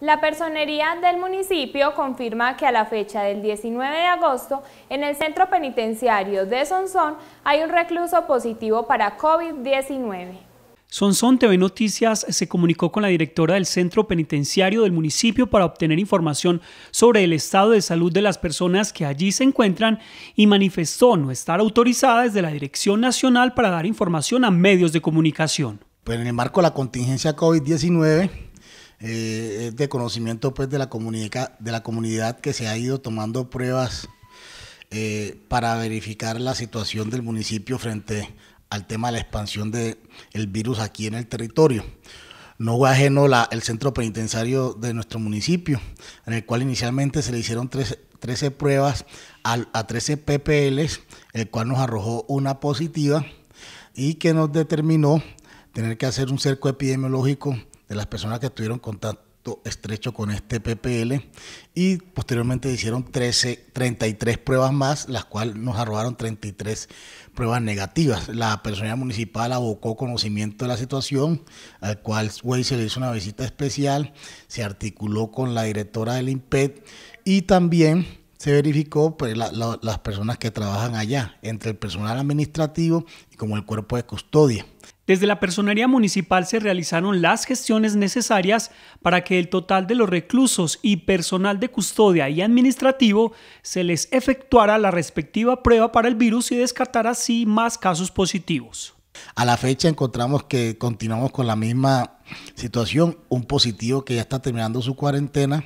La personería del municipio confirma que a la fecha del 19 de agosto, en el centro penitenciario de Sonsón hay un recluso positivo para COVID-19. Sonsón TV Noticias se comunicó con la directora del centro penitenciario del municipio para obtener información sobre el estado de salud de las personas que allí se encuentran y manifestó no estar autorizada desde la Dirección Nacional para dar información a medios de comunicación. Pues en el marco de la contingencia COVID-19, eh, de conocimiento pues, de, la de la comunidad que se ha ido tomando pruebas eh, para verificar la situación del municipio frente al tema de la expansión del virus aquí en el territorio. No fue ajeno la, el centro penitenciario de nuestro municipio, en el cual inicialmente se le hicieron 13, pruebas a, a 13 PPLs, el cual nos arrojó una positiva y que nos determinó tener que hacer un cerco epidemiológico de las personas que tuvieron contacto estrecho con este PPL y posteriormente hicieron 13, 33 pruebas más, las cuales nos arrojaron 33 pruebas negativas. La personalidad municipal abocó conocimiento de la situación, al cual se le hizo una visita especial, se articuló con la directora del imped y también se verificó pues, las personas que trabajan allá, entre el personal administrativo y como el cuerpo de custodia. Desde la Personería Municipal se realizaron las gestiones necesarias para que el total de los reclusos y personal de custodia y administrativo se les efectuara la respectiva prueba para el virus y descartar así más casos positivos. A la fecha encontramos que continuamos con la misma situación, un positivo que ya está terminando su cuarentena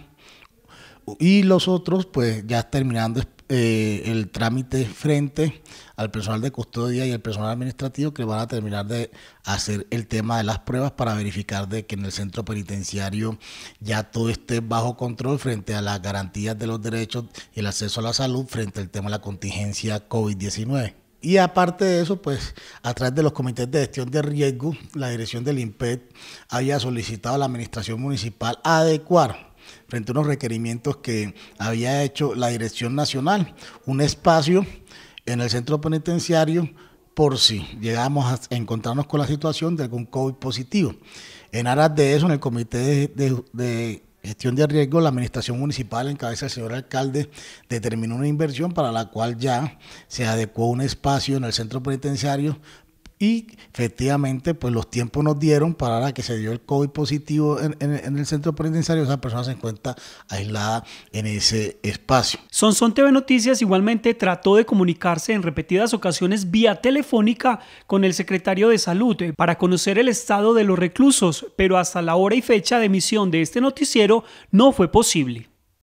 y los otros pues ya terminando eh, el trámite frente al personal de custodia y el personal administrativo que van a terminar de hacer el tema de las pruebas para verificar de que en el centro penitenciario ya todo esté bajo control frente a las garantías de los derechos y el acceso a la salud frente al tema de la contingencia COVID-19. Y aparte de eso, pues a través de los comités de gestión de riesgo, la dirección del IMPED había solicitado a la administración municipal adecuar frente a unos requerimientos que había hecho la Dirección Nacional, un espacio en el centro penitenciario por si llegamos a encontrarnos con la situación de algún COVID positivo. En aras de eso, en el Comité de, gestión de riesgo, la administración municipal en cabeza del señor alcalde determinó una inversión para la cual ya se adecuó un espacio en el centro penitenciario y efectivamente, pues los tiempos nos dieron para la que se dio el COVID positivo en, en el centro penitenciario, esa persona se encuentra aislada en ese espacio. Sonson TV Noticias igualmente trató de comunicarse en repetidas ocasiones vía telefónica con el secretario de Salud eh, para conocer el estado de los reclusos, pero hasta la hora y fecha de emisión de este noticiero no fue posible.